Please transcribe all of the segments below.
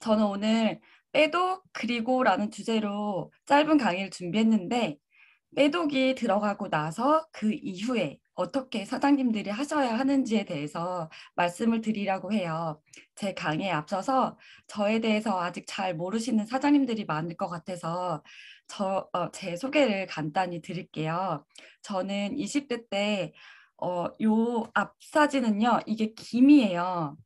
저는 오늘 빼독 그리고라는 주제로 짧은 강의를 준비했는데 빼독이 들어가고 나서 그 이후에 어떻게 사장님들이 하셔야 하는지에 대해서 말씀을 드리려고 해요. 제 강의에 앞서서 저에 대해서 아직 잘 모르시는 사장님들이 많을 것 같아서 저, 어, 제 소개를 간단히 드릴게요. 저는 20대 때, 어, 요 앞사진은요, 이게 김이에요.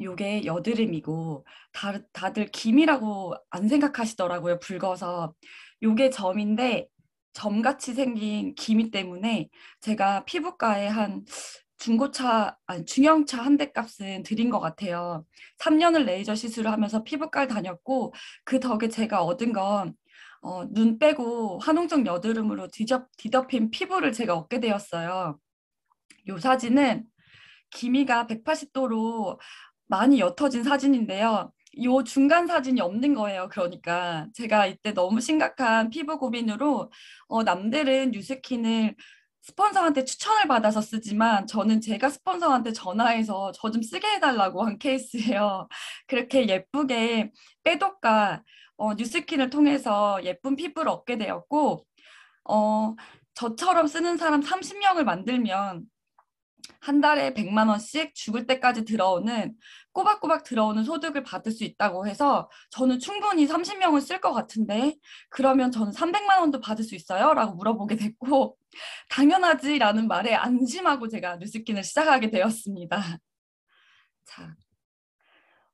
요게 여드름이고 다, 다들 김이라고 안 생각하시더라고요. 붉어서 요게 점인데 점같이 생긴 기미 때문에 제가 피부과에 한 중고차, 아니 중형차 한 대 값은 드린 것 같아요. 3년을 레이저 시술을 하면서 피부과를 다녔고 그 덕에 제가 얻은 건 어, 눈 빼고 한홍적 여드름으로 뒤접, 뒤덮인 피부를 제가 얻게 되었어요. 요 사진은 기미가 180도로 많이 옅어진 사진인데요. 요 중간 사진이 없는 거예요. 그러니까 제가 이때 너무 심각한 피부 고민으로 어, 남들은 뉴스킨을 스폰서한테 추천을 받아서 쓰지만 저는 제가 스폰서한테 전화해서 저 좀 쓰게 해달라고 한 케이스예요. 그렇게 예쁘게 빼독과 어, 뉴스킨을 통해서 예쁜 피부를 얻게 되었고 어, 저처럼 쓰는 사람 30명을 만들면 한 달에 100만 원씩 죽을 때까지 들어오는 꼬박꼬박 들어오는 소득을 받을 수 있다고 해서 저는 충분히 30명을 쓸 것 같은데 그러면 저는 300만 원도 받을 수 있어요? 라고 물어보게 됐고 당연하지라는 말에 안심하고 제가 뉴스킨을 시작하게 되었습니다. 자,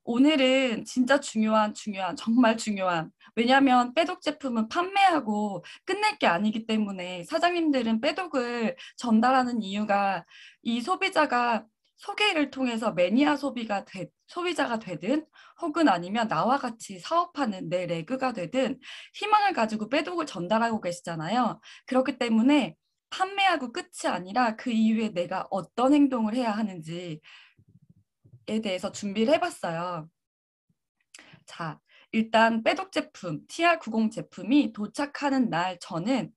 오늘은 진짜 중요한 중요한 정말 중요한 왜냐하면 빼독 제품은 판매하고 끝낼 게 아니기 때문에 사장님들은 빼독을 전달하는 이유가 이 소비자가 소개를 통해서 매니아 소비가 되, 소비자가 되든 혹은 아니면 나와 같이 사업하는 내 레그가 되든 희망을 가지고 빼독을 전달하고 계시잖아요. 그렇기 때문에 판매하고 끝이 아니라 그 이후에 내가 어떤 행동을 해야 하는지 에 대해서 준비를 해봤어요. 자, 일단 빼독 제품 TR90 제품이 도착하는 날 저는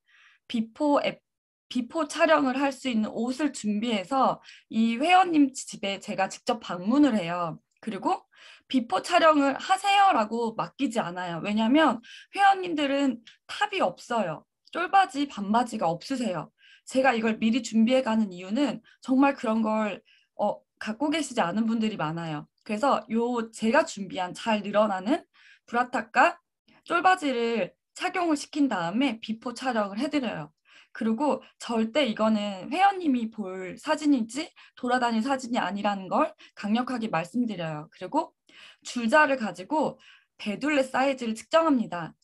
비포 앱 비포 촬영을 할 수 있는 옷을 준비해서 이 회원님 집에 제가 직접 방문을 해요. 그리고 비포 촬영을 하세요라고 맡기지 않아요. 왜냐하면 회원님들은 탑이 없어요. 쫄바지, 반바지가 없으세요. 제가 이걸 미리 준비해가는 이유는 정말 그런 걸 어, 갖고 계시지 않은 분들이 많아요. 그래서 요 제가 준비한 잘 늘어나는 브라타과 쫄바지를 착용을 시킨 다음에 비포 촬영을 해드려요. 그리고 절대 이거는 회원님이 볼 사진인지 돌아다닐 사진이 아니라는 걸 강력하게 말씀드려요. 그리고 줄자를 가지고 배둘레 사이즈를 측정합니다.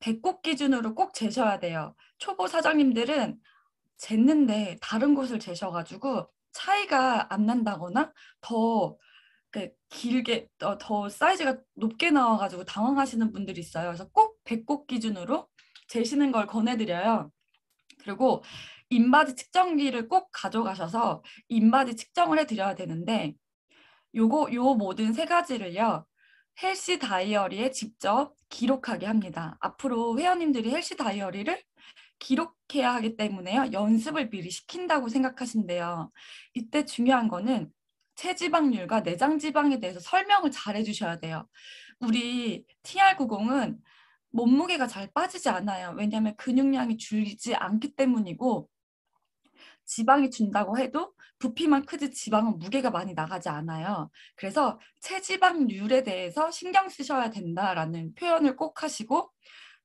배꼽 기준으로 꼭 재셔야 돼요. 초보 사장님들은 쟀는데 다른 곳을 재셔가지고 차이가 안 난다거나 더 그 길게 더, 더 사이즈가 높게 나와가지고 당황하시는 분들이 있어요. 그래서 꼭 배꼽 기준으로 재시는 걸 권해드려요. 그리고 인바디 측정기를 꼭 가져가셔서 인바디 측정을 해드려야 되는데 요거 요 모든 세 가지를요 헬시 다이어리에 직접 기록하게 합니다. 앞으로 회원님들이 헬시 다이어리를 기록해야 하기 때문에요. 연습을 미리 시킨다고 생각하신대요. 이때 중요한 거는 체지방률과 내장 지방에 대해서 설명을 잘 해주셔야 돼요. 우리 TR90은 몸무게가 잘 빠지지 않아요. 왜냐하면 근육량이 줄지 않기 때문이고 지방이 준다고 해도 부피만 크지 지방은 무게가 많이 나가지 않아요. 그래서 체지방률에 대해서 신경 쓰셔야 된다라는 표현을 꼭 하시고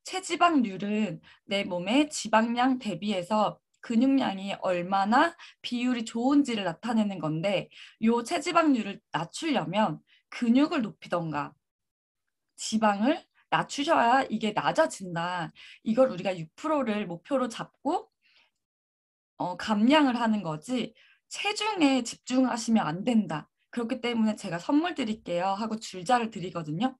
체지방률은 내 몸의 지방량 대비해서 근육량이 얼마나 비율이 좋은지를 나타내는 건데 요 체지방률을 낮추려면 근육을 높이던가 지방을 낮추셔야 이게 낮아진다. 이걸 우리가 6%를 목표로 잡고 어, 감량을 하는 거지 체중에 집중하시면 안 된다. 그렇기 때문에 제가 선물 드릴게요 하고 줄자를 드리거든요.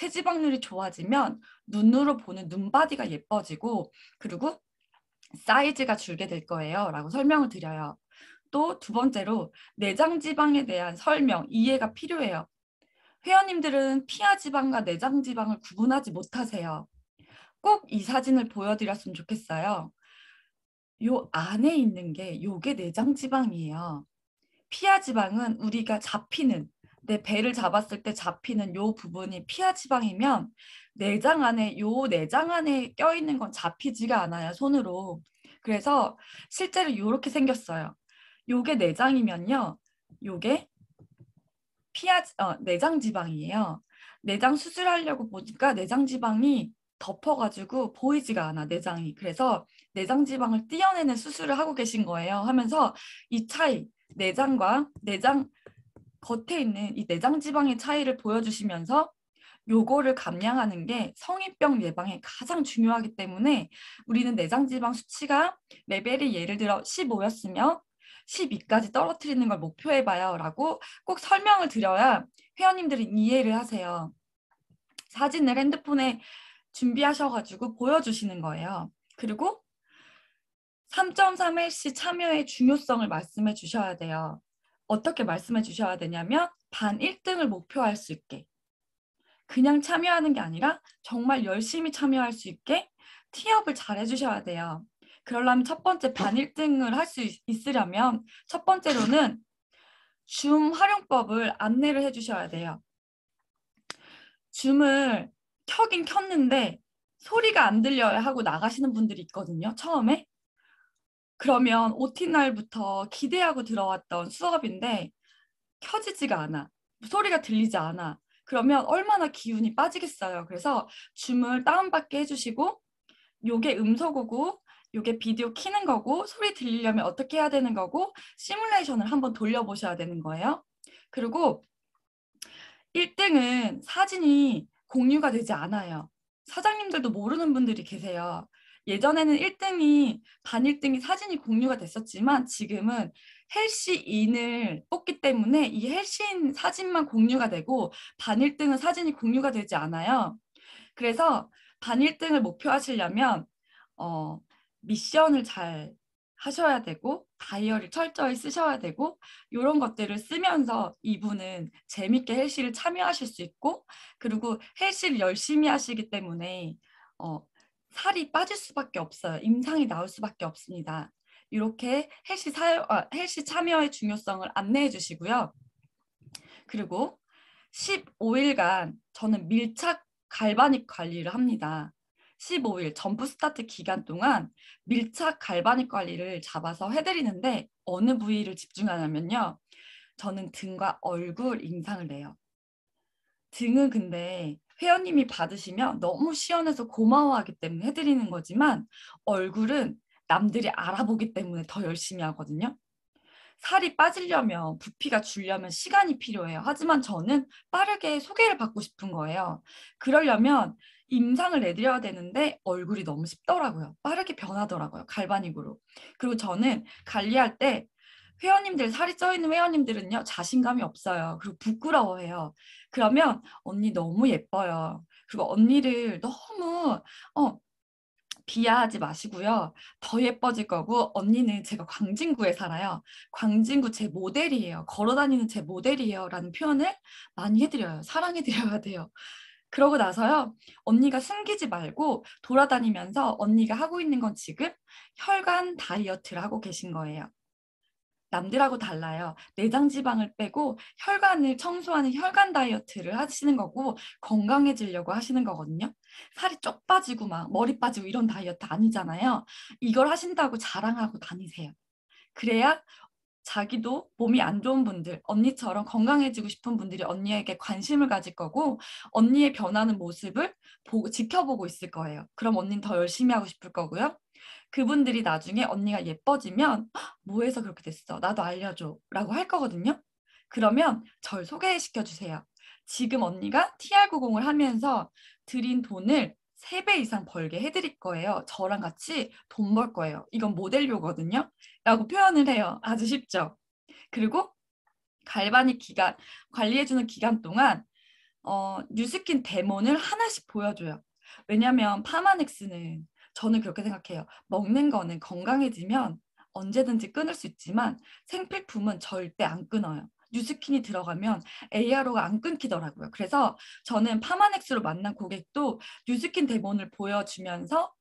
체지방률이 좋아지면 눈으로 보는 눈바디가 예뻐지고 그리고 사이즈가 줄게 될 거예요 라고 설명을 드려요. 또 두 번째로 내장 지방에 대한 설명, 이해가 필요해요. 회원님들은 피하 지방과 내장 지방을 구분하지 못하세요. 꼭 이 사진을 보여드렸으면 좋겠어요. 요 안에 있는 게 요게 내장 지방이에요. 피하 지방은 우리가 잡히는 내 배를 잡았을 때 잡히는 요 부분이 피하 지방이면 내장 안에 요 내장 안에 껴 있는 건 잡히지가 않아요 손으로. 그래서 실제로 요렇게 생겼어요. 요게 내장이면요. 요게 피하 어, 내장 지방이에요. 내장 수술하려고 보니까 내장 지방이 덮어가지고 보이지가 않아 내장이 그래서 내장 지방을 띄어내는 수술을 하고 계신 거예요 하면서 이 차이 내장과 내장 겉에 있는 이 내장 지방의 차이를 보여주시면서 요거를 감량하는 게 성인병 예방에 가장 중요하기 때문에 우리는 내장 지방 수치가 레벨이 예를 들어 15였으면 12까지 떨어뜨리는 걸 목표해 봐요라고 꼭 설명을 드려야 회원님들이 이해를 하세요. 사진을 핸드폰에 준비하셔가지고 보여주시는 거예요. 그리고 3.3일씨 참여의 중요성을 말씀해 주셔야 돼요. 어떻게 말씀해 주셔야 되냐면 반 1등을 목표할 수 있게 그냥 참여하는 게 아니라 정말 열심히 참여할 수 있게 티업을 잘 해주셔야 돼요. 그러려면 첫 번째 반 1등을 할 수 있으려면 첫 번째로는 줌 활용법을 안내를 해주셔야 돼요. 줌을 켜긴 켰는데 소리가 안 들려야 하고 나가시는 분들이 있거든요. 처음에 그러면 OT 날부터 기대하고 들어왔던 수업인데 켜지지가 않아. 소리가 들리지 않아. 그러면 얼마나 기운이 빠지겠어요. 그래서 줌을 다운받게 해주시고 요게 음소거고 요게 비디오 키는 거고 소리 들리려면 어떻게 해야 되는 거고 시뮬레이션을 한번 돌려보셔야 되는 거예요. 그리고 1등은 사진이 공유가 되지 않아요. 사장님들도 모르는 분들이 계세요. 예전에는 1등이 반 1등이 사진이 공유가 됐었지만 지금은 헬시인을 뽑기 때문에 이 헬시인 사진만 공유가 되고 반 1등은 사진이 공유가 되지 않아요. 그래서 반 1등을 목표하시려면 어, 미션을 잘 하셔야 되고 다이어를 철저히 쓰셔야 되고 이런 것들을 쓰면서 이분은 재밌게 헬시를 참여하실 수 있고 그리고 헬시를 열심히 하시기 때문에 어, 살이 빠질 수밖에 없어요. 임상이 나올 수밖에 없습니다. 이렇게 헬시, 사유, 아, 어, 헬시 참여의 중요성을 안내해 주시고요. 그리고 15일간 저는 밀착 갈바닉 관리를 합니다. 15일 전부 스타트 기간 동안 밀착 갈바닉 관리를 잡아서 해드리는데 어느 부위를 집중하냐면요. 저는 등과 얼굴 인상을 내요. 등은 근데 회원님이 받으시면 너무 시원해서 고마워하기 때문에 해드리는 거지만 얼굴은 남들이 알아보기 때문에 더 열심히 하거든요. 살이 빠지려면 부피가 줄려면 시간이 필요해요. 하지만 저는 빠르게 소개를 받고 싶은 거예요. 그러려면 임상을 내드려야 되는데 얼굴이 너무 쉽더라고요. 빠르게 변하더라고요. 갈바닉으로. 그리고 저는 관리할 때 회원님들 살이 쪄 있는 회원님들은요 자신감이 없어요. 그리고 부끄러워해요. 그러면 언니 너무 예뻐요. 그리고 언니를 너무 어 비하하지 마시고요. 더 예뻐질 거고 언니는 제가 광진구에 살아요. 광진구 제 모델이에요. 걸어다니는 제 모델이에요. 라는 표현을 많이 해드려요. 사랑해드려야 돼요. 그러고 나서요. 언니가 숨기지 말고 돌아다니면서 언니가 하고 있는 건 지금 혈관 다이어트를 하고 계신 거예요. 남들하고 달라요. 내장 지방을 빼고 혈관을 청소하는 혈관 다이어트를 하시는 거고 건강해지려고 하시는 거거든요. 살이 쪽 빠지고 막 머리 빠지고 이런 다이어트 아니잖아요. 이걸 하신다고 자랑하고 다니세요. 그래야 자기도 몸이 안 좋은 분들, 언니처럼 건강해지고 싶은 분들이 언니에게 관심을 가질 거고 언니의 변하는 모습을 보, 지켜보고 있을 거예요. 그럼 언니는 더 열심히 하고 싶을 거고요. 그분들이 나중에 언니가 예뻐지면 뭐해서 그렇게 됐어? 나도 알려줘 라고 할 거거든요. 그러면 절 소개시켜 주세요. 지금 언니가 TR90을 하면서 드린 돈을 3배 이상 벌게 해드릴 거예요. 저랑 같이 돈 벌 거예요. 이건 모델료거든요. 라고 표현을 해요. 아주 쉽죠? 그리고 갈바닉 기간, 관리해주는 기간 동안 어, 뉴스킨 데몬을 하나씩 보여줘요. 왜냐면 하 파마넥스는 저는 그렇게 생각해요. 먹는 거는 건강해지면 언제든지 끊을 수 있지만 생필품은 절대 안 끊어요. 뉴스킨이 들어가면 a r 로가안 끊기더라고요. 그래서 저는 파마넥스로 만난 고객도 뉴스킨 대본을 보여주면서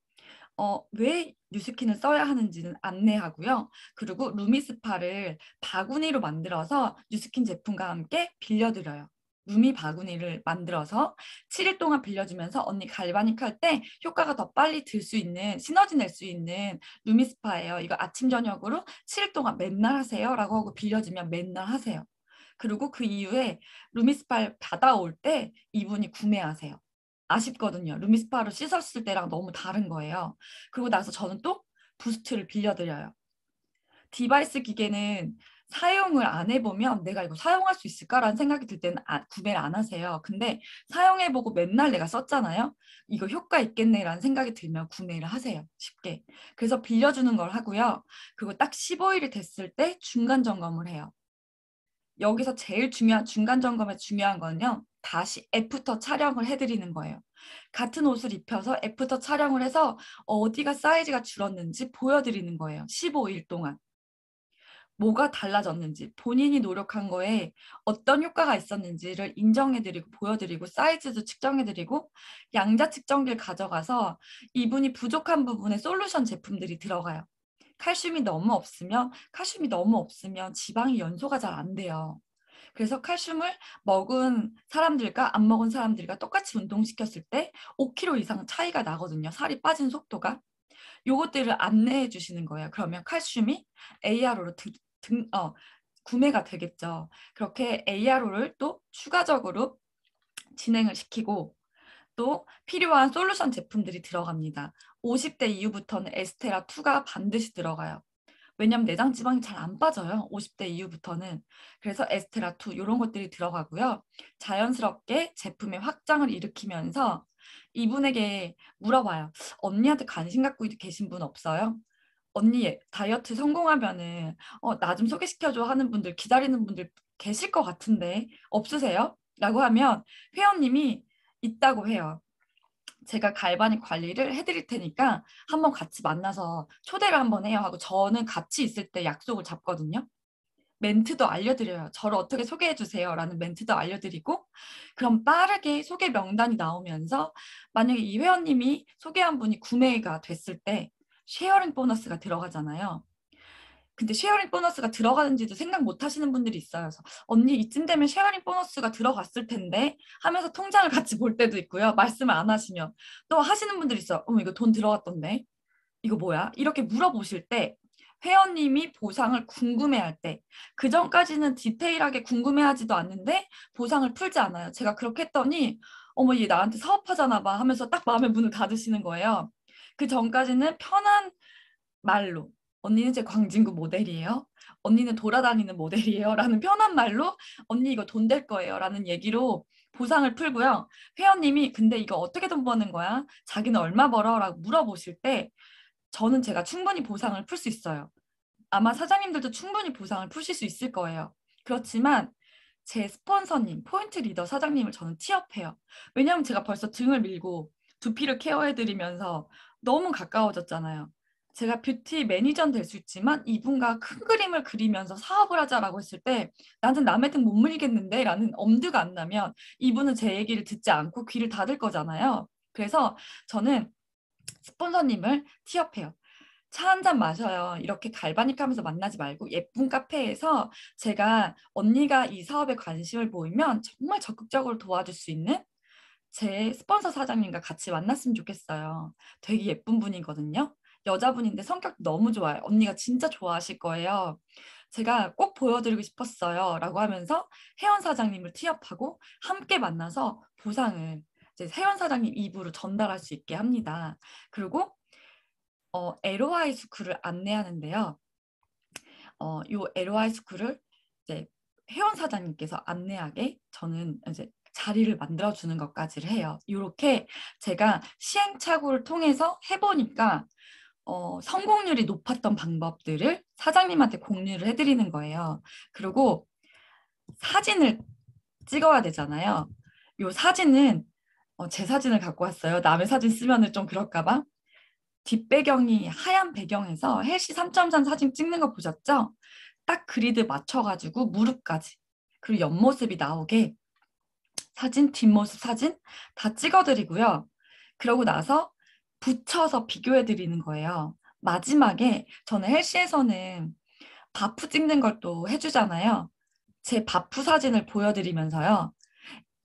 어, 왜 뉴스킨을 써야 하는지는 안내하고요. 그리고 루미스파를 바구니로 만들어서 뉴스킨 제품과 함께 빌려드려요. 루미 바구니를 만들어서 7일 동안 빌려주면서 언니 갈바닉 할 때 효과가 더 빨리 들 수 있는 시너지 낼 수 있는 루미스파예요. 이거 아침 저녁으로 7일 동안 맨날 하세요 라고 하고 빌려주면 맨날 하세요. 그리고 그 이후에 루미스파 를 받아올 때 이분이 구매하세요. 아쉽거든요. 루미스파로 씻었을 때랑 너무 다른 거예요. 그리고 나서 저는 또 부스트를 빌려드려요. 디바이스 기계는 사용을 안 해보면 내가 이거 사용할 수 있을까라는 생각이 들 때는 아, 구매를 안 하세요. 근데 사용해보고 맨날 내가 썼잖아요. 이거 효과 있겠네라는 생각이 들면 구매를 하세요. 쉽게. 그래서 빌려주는 걸 하고요. 그리딱 15일이 됐을 때 중간 점검을 해요. 여기서 제일 중요한 중간 점검의 중요한 건요. 다시 애프터 촬영을 해드리는 거예요. 같은 옷을 입혀서 애프터 촬영을 해서 어디가 사이즈가 줄었는지 보여드리는 거예요. 15일 동안. 뭐가 달라졌는지 본인이 노력한 거에 어떤 효과가 있었는지를 인정해드리고 보여드리고 사이즈도 측정해드리고 양자 측정기를 가져가서 이분이 부족한 부분에 솔루션 제품들이 들어가요. 칼슘이 너무 없으면 칼슘이 너무 없으면 지방이 연소가 잘 안 돼요. 그래서 칼슘을 먹은 사람들과 안 먹은 사람들과 똑같이 운동시켰을 때 5kg 이상 차이가 나거든요. 살이 빠진 속도가. 요것들을 안내해 주시는 거예요. 그러면 칼슘이 ARO로 등, 어, 구매가 되겠죠. 그렇게 ARO를 또 추가적으로 진행을 시키고 또 필요한 솔루션 제품들이 들어갑니다. 50대 이후부터는 에스테라2가 반드시 들어가요. 왜냐하면 내장 지방이 잘 안 빠져요. 50대 이후부터는. 그래서 에스테라2 이런 것들이 들어가고요. 자연스럽게 제품의 확장을 일으키면서 이분에게 물어봐요. 언니한테 관심 갖고 계신 분 없어요? 언니 다이어트 성공하면은 어, 나좀 소개시켜줘 하는 분들 기다리는 분들 계실 것 같은데 없으세요? 라고 하면 회원님이 있다고 해요. 제가 갈바니 관리를 해드릴 테니까 한번 같이 만나서 초대를 한번 해요 하고 저는 같이 있을 때 약속을 잡거든요. 멘트도 알려드려요. 저를 어떻게 소개해 주세요라는 멘트도 알려드리고 그럼 빠르게 소개 명단이 나오면서 만약에 이 회원님이 소개한 분이 구매가 됐을 때 쉐어링 보너스가 들어가잖아요. 근데 쉐어링 보너스가 들어가는지도 생각 못 하시는 분들이 있어요. 그래서 언니 이쯤 되면 쉐어링 보너스가 들어갔을 텐데 하면서 통장을 같이 볼 때도 있고요. 말씀을 안 하시면 또 하시는 분들이 있어요. 어머 이거 돈 들어갔던데 이거 뭐야? 이렇게 물어보실 때 회원님이 보상을 궁금해할 때 그 전까지는 디테일하게 궁금해하지도 않는데 보상을 풀지 않아요. 제가 그렇게 했더니 어머 얘 나한테 사업하잖아 봐 하면서 딱 마음의 문을 닫으시는 거예요. 그 전까지는 편한 말로 언니는 제 광진구 모델이에요. 언니는 돌아다니는 모델이에요. 라는 편한 말로 언니 이거 돈 될 거예요. 라는 얘기로 보상을 풀고요. 회원님이 근데 이거 어떻게 돈 버는 거야? 자기는 얼마 벌어? 라고 물어보실 때 저는 제가 충분히 보상을 풀 수 있어요. 아마 사장님들도 충분히 보상을 푸실 수 있을 거예요. 그렇지만 제 스폰서님, 포인트 리더 사장님을 저는 티업해요. 왜냐하면 제가 벌써 등을 밀고 두피를 케어해드리면서 너무 가까워졌잖아요. 제가 뷰티 매니저는 될 수 있지만 이분과 큰 그림을 그리면서 사업을 하자라고 했을 때 나는 남의 등 못 물리겠는데 라는 엄두가 안 나면 이분은 제 얘기를 듣지 않고 귀를 닫을 거잖아요. 그래서 저는 스폰서님을 티업해요. 차 한 잔 마셔요. 이렇게 갈바닉하면서 만나지 말고 예쁜 카페에서 제가 언니가 이 사업에 관심을 보이면 정말 적극적으로 도와줄 수 있는 제 스폰서 사장님과 같이 만났으면 좋겠어요. 되게 예쁜 분이거든요. 여자분인데 성격 너무 좋아요. 언니가 진짜 좋아하실 거예요. 제가 꼭 보여드리고 싶었어요. 라고 하면서 혜원 사장님을 티업하고 함께 만나서 보상을 이제 혜원 사장님 입으로 전달할 수 있게 합니다. 그리고 어, LOI 스쿨을 안내하는데요. 어, 요 LOI 스쿨을 이제 회원 사장님께서 안내하게 저는 이제 자리를 만들어주는 것까지를 해요. 이렇게 제가 시행착오를 통해서 해보니까 어, 성공률이 높았던 방법들을 사장님한테 공유를 해드리는 거예요. 그리고 사진을 찍어야 되잖아요. 이 사진은 어, 제 사진을 갖고 왔어요. 남의 사진 쓰면 좀 그럴까봐. 뒷배경이 하얀 배경에서 헬시 3.3 사진 찍는 거 보셨죠? 딱 그리드 맞춰가지고 무릎까지 그리고 옆모습이 나오게 사진, 뒷모습 사진 다 찍어드리고요. 그러고 나서 붙여서 비교해드리는 거예요. 마지막에 저는 헬시에서는 바프 찍는 걸또 해주잖아요. 제 바프 사진을 보여드리면서요.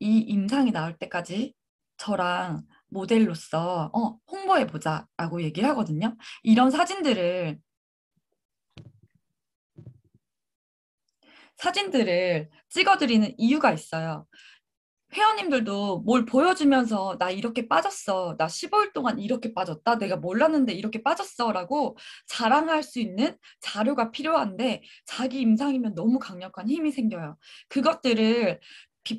이 임상이 나올 때까지 저랑 모델로서 어, 홍보해보자 라고 얘기를 하거든요. 이런 사진들을 사진들을 찍어드리는 이유가 있어요. 회원님들도 뭘 보여주면서 나 이렇게 빠졌어. 나 15일 동안 이렇게 빠졌다. 내가 몰랐는데 이렇게 빠졌어라고 자랑할 수 있는 자료가 필요한데 자기 임상이면 너무 강력한 힘이 생겨요. 그것들을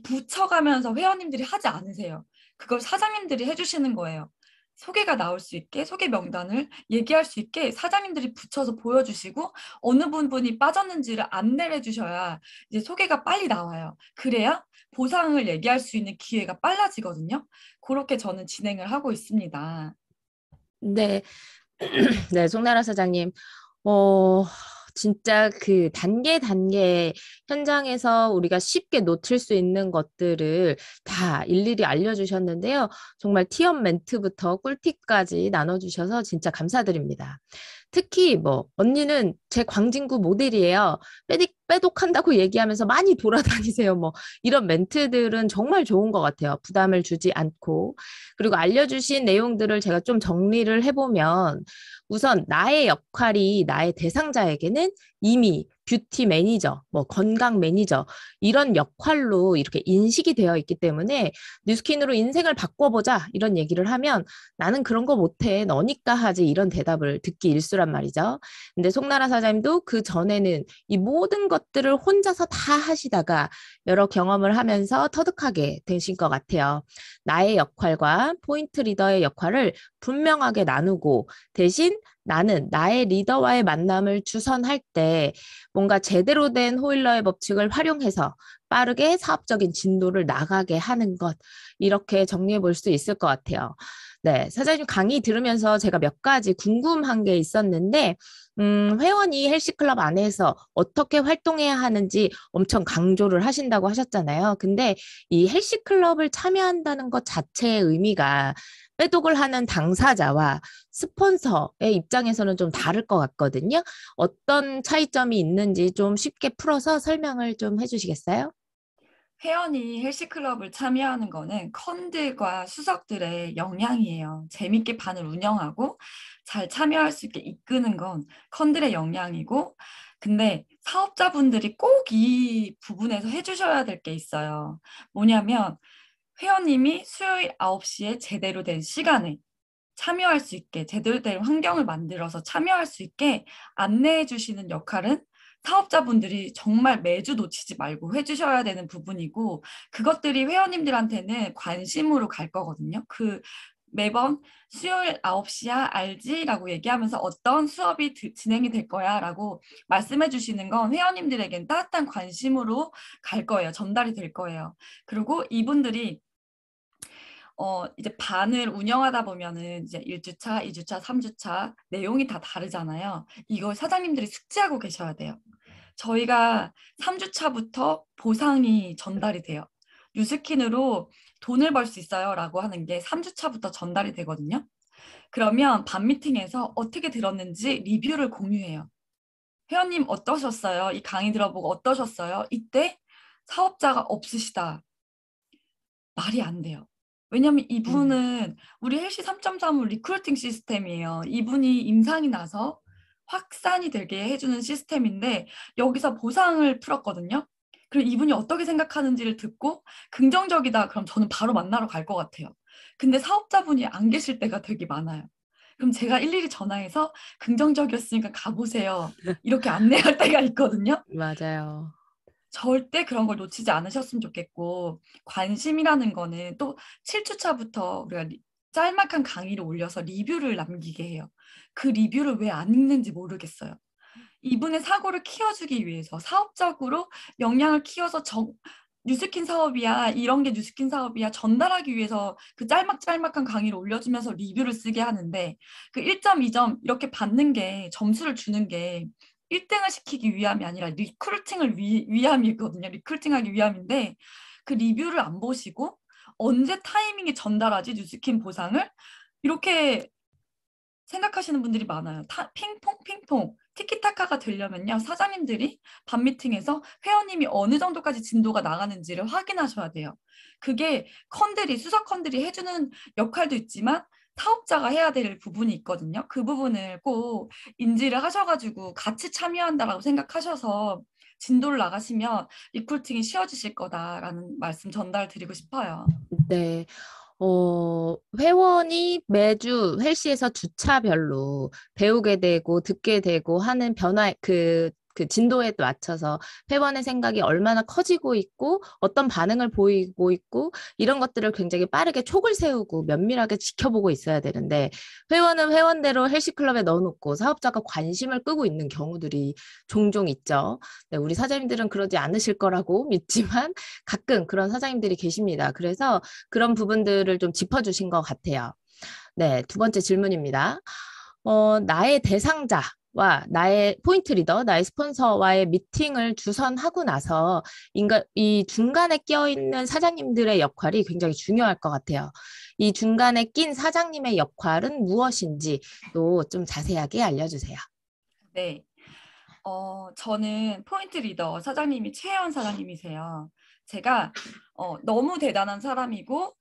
붙여가면서 회원님들이 하지 않으세요. 그걸 사장님들이 해주시는 거예요. 소개가 나올 수 있게 소개 명단을 얘기할 수 있게 사장님들이 붙여서 보여주시고 어느 부분이 빠졌는지를 안내를 해주셔야 이제 소개가 빨리 나와요. 그래야 보상을 얘기할 수 있는 기회가 빨라지거든요. 그렇게 저는 진행을 하고 있습니다. 네, 네, 송나라 사장님. 어, 진짜 그 단계 단계 현장에서 우리가 쉽게 놓칠 수 있는 것들을 다 일일이 알려주셨는데요. 정말 티업 멘트부터 꿀팁까지 나눠주셔서 진짜 감사드립니다. 특히 뭐 언니는 제 광진구 모델이에요. 빼독, 빼독한다고 얘기하면서 많이 돌아다니세요. 뭐 이런 멘트들은 정말 좋은 것 같아요. 부담을 주지 않고 그리고 알려주신 내용들을 제가 좀 정리를 해보면 우선 나의 역할이 나의 대상자에게는 이미 뷰티 매니저, 뭐 건강 매니저 이런 역할로 이렇게 인식이 되어 있기 때문에 뉴스킨으로 인생을 바꿔보자 이런 얘기를 하면 나는 그런 거 못해 너니까 하지 이런 대답을 듣기 일쑤란 말이죠. 근데 송나라 사장님도 그 전에는 이 모든 것들을 혼자서 다 하시다가 여러 경험을 하면서 터득하게 되신 것 같아요. 나의 역할과 포인트 리더의 역할을 분명하게 나누고 대신 나는 나의 리더와의 만남을 주선할 때 뭔가 제대로 된 호일러의 법칙을 활용해서 빠르게 사업적인 진도를 나가게 하는 것 이렇게 정리해 볼 수 있을 것 같아요. 네, 사장님 강의 들으면서 제가 몇 가지 궁금한 게 있었는데 음, 회원이 헬시클럽 안에서 어떻게 활동해야 하는지 엄청 강조를 하신다고 하셨잖아요. 근데 이 헬시클럽을 참여한다는 것 자체의 의미가 빼독을 하는 당사자와 스폰서의 입장에서는 좀 다를 것 같거든요. 어떤 차이점이 있는지 좀 쉽게 풀어서 설명을 좀 해주시겠어요? 회원이 헬시클럽을 참여하는 거는 컨들과 수석들의 역량이에요. 재밌게 반을 운영하고 잘 참여할 수 있게 이끄는 건 컨들의 역량이고 근데 사업자분들이 꼭 이 부분에서 해주셔야 될 게 있어요. 뭐냐면 회원님이 수요일 9시에 제대로 된 시간에 참여할 수 있게 제대로 된 환경을 만들어서 참여할 수 있게 안내해 주시는 역할은 사업자분들이 정말 매주 놓치지 말고 해주셔야 되는 부분이고 그것들이 회원님들한테는 관심으로 갈 거거든요. 그 매번 수요일 9시야 알지? 라고 얘기하면서 어떤 수업이 드, 진행이 될 거야 라고 말씀해 주시는 건 회원님들에겐 따뜻한 관심으로 갈 거예요. 전달이 될 거예요. 그리고 이분들이 어, 이제 반을 운영하다 보면은 이제 1주차, 2주차, 3주차 내용이 다 다르잖아요. 이걸 사장님들이 숙지하고 계셔야 돼요. 저희가 3주차부터 보상이 전달이 돼요. 뉴스킨으로 돈을 벌 수 있어요 라고 하는 게 3주 차부터 전달이 되거든요. 그러면 밤 미팅에서 어떻게 들었는지 리뷰를 공유해요. 회원님 어떠셨어요? 이 강의 들어보고 어떠셨어요? 이때 사업자가 없으시다. 말이 안 돼요. 왜냐면 이분은 음. 우리 헬시 3.3은 리크루팅 시스템이에요. 이분이 임상이 나서 확산이 되게 해주는 시스템인데 여기서 보상을 풀었거든요. 그리고 이분이 어떻게 생각하는지를 듣고 긍정적이다 그럼 저는 바로 만나러 갈 것 같아요. 근데 사업자분이 안 계실 때가 되게 많아요. 그럼 제가 일일이 전화해서 긍정적이었으니까 가보세요. 이렇게 안내할 때가 있거든요. 맞아요. 절대 그런 걸 놓치지 않으셨으면 좋겠고 관심이라는 거는 또 7주차부터 우리가 짤막한 강의를 올려서 리뷰를 남기게 해요. 그 리뷰를 왜 안 읽는지 모르겠어요. 이분의 사고를 키워주기 위해서 사업적으로 역량을 키워서 정, 뉴스킨 사업이야 이런 게 뉴스킨 사업이야 전달하기 위해서 그 짤막짤막한 강의를 올려주면서 리뷰를 쓰게 하는데 그 1.2점 이렇게 받는 게 점수를 주는 게 1등을 시키기 위함이 아니라 리크루팅을 위, 위함이거든요. 리크루팅하기 위함인데 그 리뷰를 안 보시고 언제 타이밍에 전달하지 뉴스킨 보상을 이렇게 생각하시는 분들이 많아요. 타, 핑퐁 핑퐁 티키타카가 되려면요. 사장님들이 밤 미팅에서 회원님이 어느 정도까지 진도가 나가는지를 확인하셔야 돼요. 그게 컨들이 수사컨들이 해주는 역할도 있지만 사업자가 해야 될 부분이 있거든요. 그 부분을 꼭 인지를 하셔가지고 같이 참여한다라고 생각하셔서 진도를 나가시면 리쿨팅이 쉬워지실 거다라는 말씀 전달드리고 싶어요. 네. 어, 회원이 매주 헬시에서 주차별로 배우게 되고 듣게 되고 하는 변화, 그그 진도에 맞춰서 회원의 생각이 얼마나 커지고 있고 어떤 반응을 보이고 있고 이런 것들을 굉장히 빠르게 촉을 세우고 면밀하게 지켜보고 있어야 되는데 회원은 회원대로 헬시클럽에 넣어놓고 사업자가 관심을 끄고 있는 경우들이 종종 있죠. 네, 우리 사장님들은 그러지 않으실 거라고 믿지만 가끔 그런 사장님들이 계십니다. 그래서 그런 부분들을 좀 짚어주신 것 같아요. 네, 두 번째 질문입니다. 어, 나의 대상자, 와 나의 포인트 리더, 나의 스폰서와의 미팅을 주선하고 나서 인간 이 중간에 네. 끼어 있는 사장님들의 역할이 굉장히 중요할 것 같아요. 이 중간에 낀 사장님의 역할은 무엇인지 또 좀 자세하게 알려주세요. 네, 어 저는 포인트 리더 사장님이 최현 사장님이세요. 제가 어, 너무 대단한 사람이고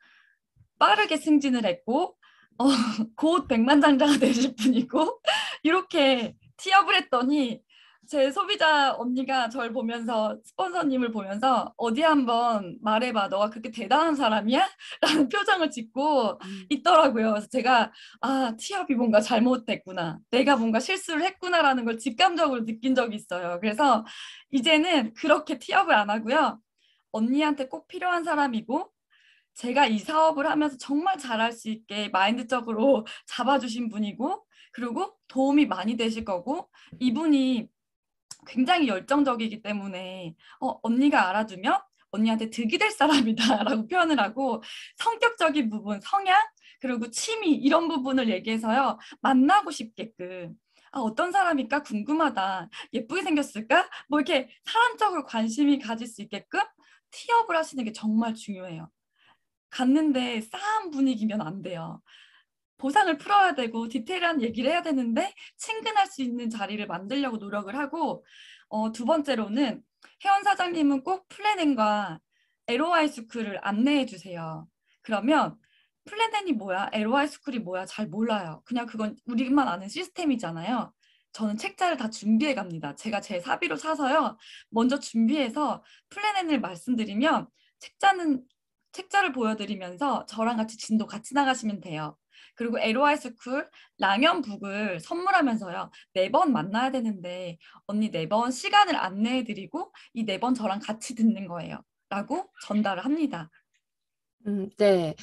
빠르게 승진을 했고 어, 곧 백만장자가 되실 분이고 이렇게 티업을 했더니 제 소비자 언니가 저를 보면서 스폰서님을 보면서 어디 한번 말해봐 너가 그렇게 대단한 사람이야? 라는 표정을 짓고 음. 있더라고요. 그래서 제가 아 티업이 뭔가 잘못됐구나 내가 뭔가 실수를 했구나라는 걸 직감적으로 느낀 적이 있어요. 그래서 이제는 그렇게 티업을 안 하고요. 언니한테 꼭 필요한 사람이고 제가 이 사업을 하면서 정말 잘할 수 있게 마인드적으로 잡아주신 분이고 그리고 도움이 많이 되실 거고 이분이 굉장히 열정적이기 때문에 어, 언니가 알아주면 언니한테 득이 될 사람이다라고 표현을 하고 성격적인 부분, 성향, 그리고 취미 이런 부분을 얘기해서요. 만나고 싶게끔 아, 어떤 사람일까 궁금하다. 예쁘게 생겼을까? 뭐 이렇게 사람적으로 관심이 가질 수 있게끔 티업을 하시는 게 정말 중요해요. 갔는데 싸한 분위기면 안 돼요. 보상을 풀어야 되고 디테일한 얘기를 해야 되는데 친근할 수 있는 자리를 만들려고 노력을 하고 어, 두 번째로는 회원 사장님은 꼭 플래닝과 LOI 스쿨을 안내해 주세요. 그러면 플래닝이 뭐야? LOI 스쿨이 뭐야? 잘 몰라요. 그냥 그건 우리만 아는 시스템이잖아요. 저는 책자를 다 준비해 갑니다. 제가 제 사비로 사서요. 먼저 준비해서 플래닝을 말씀드리면 책자는 책자를 보여드리면서 저랑 같이 진도 같이 나가시면 돼요. 그리고 LOI 스쿨 라면북을 선물하면서요. 네 번 만나야 되는데 언니 네 번 시간을 안내해 드리고 이 네 번 저랑 같이 듣는 거예요. 라고 전달을 합니다. 음, 네.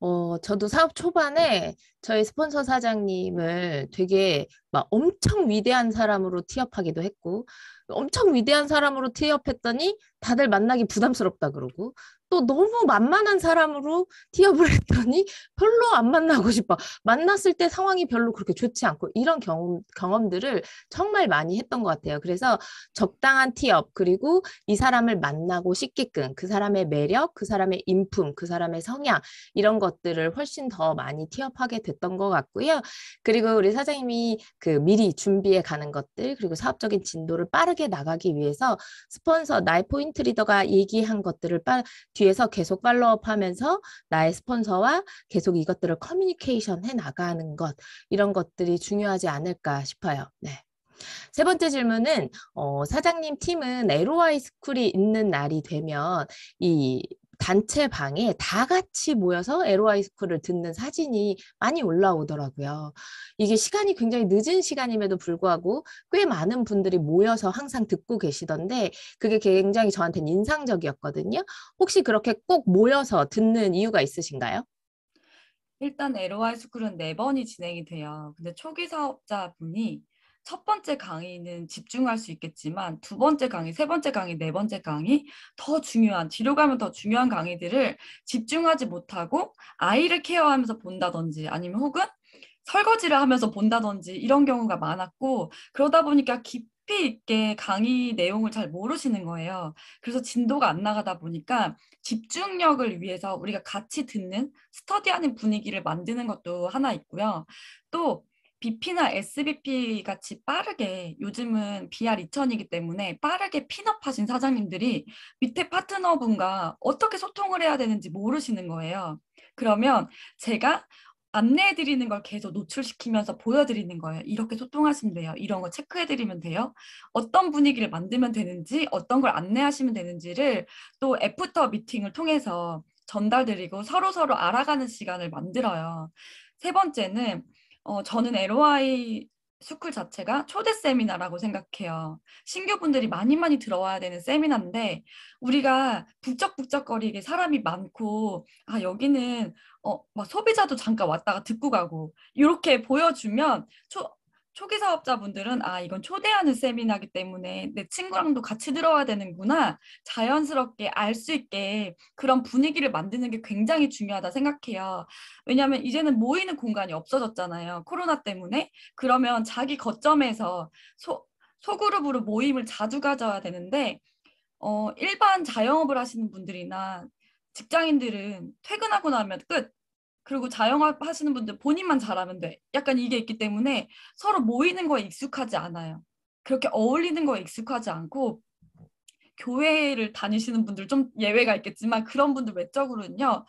어, 저도 사업 초반에 저희 스폰서 사장님을 되게 막 엄청 위대한 사람으로 티업하기도 했고, 엄청 위대한 사람으로 티업했더니 다들 만나기 부담스럽다 그러고 또 너무 만만한 사람으로 티업을 했더니 별로 안 만나고 싶어 만났을 때 상황이 별로 그렇게 좋지 않고 이런 경험 경험들을 정말 많이 했던 것 같아요. 그래서 적당한 티업 그리고 이 사람을 만나고 싶게끔 그 사람의 매력, 그 사람의 인품, 그 사람의 성향 이런 것들을 훨씬 더 많이 티업하게 됐던 것 같고요. 그리고 우리 사장님이 그 미리 준비해 가는 것들 그리고 사업적인 진도를 빠르 빠르게 나가기 위해서 스폰서 나의 포인트 리더가 얘기한 것들을 빠, 뒤에서 계속 팔로업하면서 나의 스폰서와 계속 이것들을 커뮤니케이션 해 나가는 것 이런 것들이 중요하지 않을까 싶어요. 네. 세 번째 질문은 어, 사장님 팀은 LOI 스쿨이 있는 날이 되면 이 단체 방에 다 같이 모여서 로 o 이 스쿨을 듣는 사진이 많이 올라오더라고요. 이게 시간이 굉장히 늦은 시간임에도 불구하고 꽤 많은 분들이 모여서 항상 듣고 계시던데 그게 굉장히 저한테는 인상적이었거든요. 혹시 그렇게 꼭 모여서 듣는 이유가 있으신가요? 일단 로 o 이 스쿨은 네번이 진행이 돼요. 근데 초기 사업자분이 첫 번째 강의는 집중할 수 있겠지만 두 번째 강의, 세 번째 강의, 네 번째 강의 더 중요한 뒤로 가면 더 중요한 강의들을 집중하지 못하고 아이를 케어하면서 본다든지 아니면 혹은 설거지를 하면서 본다든지 이런 경우가 많았고 그러다 보니까 깊이 있게 강의 내용을 잘 모르시는 거예요. 그래서 진도가 안 나가다 보니까 집중력을 위해서 우리가 같이 듣는 스터디하는 분위기를 만드는 것도 하나 있고요. 또 BP나 SBP 같이 빠르게 요즘은 BR 2000이기 때문에 빠르게 핀업하신 사장님들이 밑에 파트너분과 어떻게 소통을 해야 되는지 모르시는 거예요. 그러면 제가 안내해 드리는 걸 계속 노출시키면서 보여드리는 거예요. 이렇게 소통하시면 돼요. 이런 거 체크해 드리면 돼요. 어떤 분위기를 만들면 되는지 어떤 걸 안내하시면 되는지를 또 애프터 미팅을 통해서 전달드리고 서로서로 서로 알아가는 시간을 만들어요. 세 번째는 어, 저는 LOI 스쿨 자체가 초대 세미나라고 생각해요. 신규분들이 많이 많이 들어와야 되는 세미나인데 우리가 북적북적거리게 사람이 많고 아 여기는 어 막 소비자도 잠깐 왔다가 듣고 가고 이렇게 보여주면 초, 초기 사업자분들은 아 이건 초대하는 세미나기 때문에 내 친구랑도 아. 같이 들어야 와 되는구나 자연스럽게 알 수 있게 그런 분위기를 만드는 게 굉장히 중요하다 생각해요. 왜냐하면 이제는 모이는 공간이 없어졌잖아요. 코로나 때문에 그러면 자기 거점에서 소, 소그룹으로 모임을 자주 가져야 되는데 어, 일반 자영업을 하시는 분들이나 직장인들은 퇴근하고 나면 끝 그리고 자영업 하시는 분들 본인만 잘하면 돼. 약간 이게 있기 때문에 서로 모이는 거에 익숙하지 않아요. 그렇게 어울리는 거에 익숙하지 않고 교회를 다니시는 분들 좀 예외가 있겠지만 그런 분들 외적으로는요.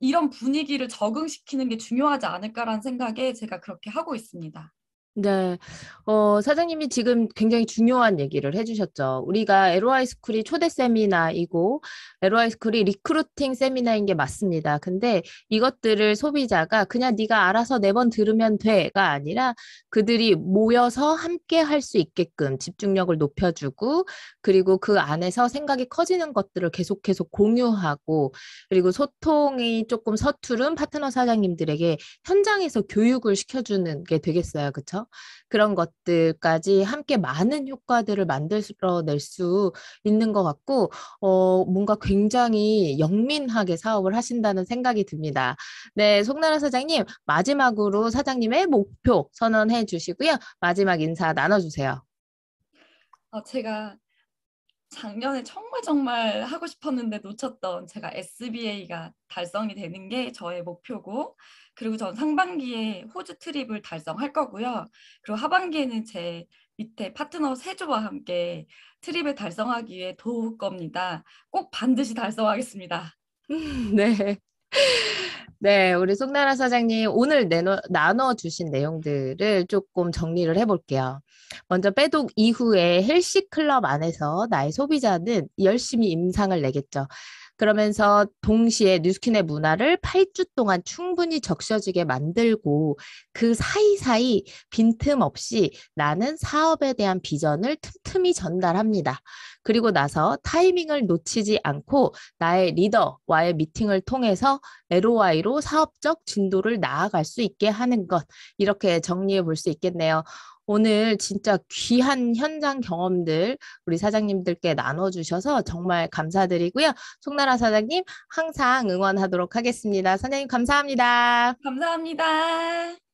이런 분위기를 적응시키는 게 중요하지 않을까라는 생각에 제가 그렇게 하고 있습니다. 네. 어, 사장님이 지금 굉장히 중요한 얘기를 해주셨죠. 우리가 LOI 스쿨이 초대 세미나이고, LOI 스쿨이 리크루팅 세미나인 게 맞습니다. 근데 이것들을 소비자가 그냥 네가 알아서 네 번 들으면 돼가 아니라 그들이 모여서 함께 할 수 있게끔 집중력을 높여주고, 그리고 그 안에서 생각이 커지는 것들을 계속 계속 공유하고, 그리고 소통이 조금 서투른 파트너 사장님들에게 현장에서 교육을 시켜주는 게 되겠어요. 그쵸? 그런 것들까지 함께 많은 효과들을 만들어낼 수 있는 것 같고, 어, 뭔가 굉장히 영민하게 사업을 하신다는 생각이 듭니다. 네, 송나라 사장님, 마지막으로 사장님의 목표 선언해 주시고요. 마지막 인사 나눠주세요. 어, 제가 작년에 정말 정말 하고 싶었는데 놓쳤던 제가 SBA가 달성이 되는 게 저의 목표고 그리고 전 상반기에 호주 트립을 달성할 거고요. 그리고 하반기에는 제 밑에 파트너 세조와 함께 트립을 달성하기 위해 도울 겁니다. 꼭 반드시 달성하겠습니다. 네. 네, 우리 송나라 사장님 오늘 내놓, 나눠주신 내용들을 조금 정리를 해볼게요. 먼저 빼독 이후에 헬시 클럽 안에서 나의 소비자는 열심히 임상을 내겠죠. 그러면서 동시에 뉴스킨의 문화를 8주 동안 충분히 적셔지게 만들고 그 사이사이 빈틈없이 나는 사업에 대한 비전을 틈틈이 전달합니다. 그리고 나서 타이밍을 놓치지 않고 나의 리더와의 미팅을 통해서 LOI로 사업적 진도를 나아갈 수 있게 하는 것. 이렇게 정리해 볼 수 있겠네요. 오늘 진짜 귀한 현장 경험들 우리 사장님들께 나눠주셔서 정말 감사드리고요. 송나라 사장님 항상 응원하도록 하겠습니다. 사장님 감사합니다. 감사합니다.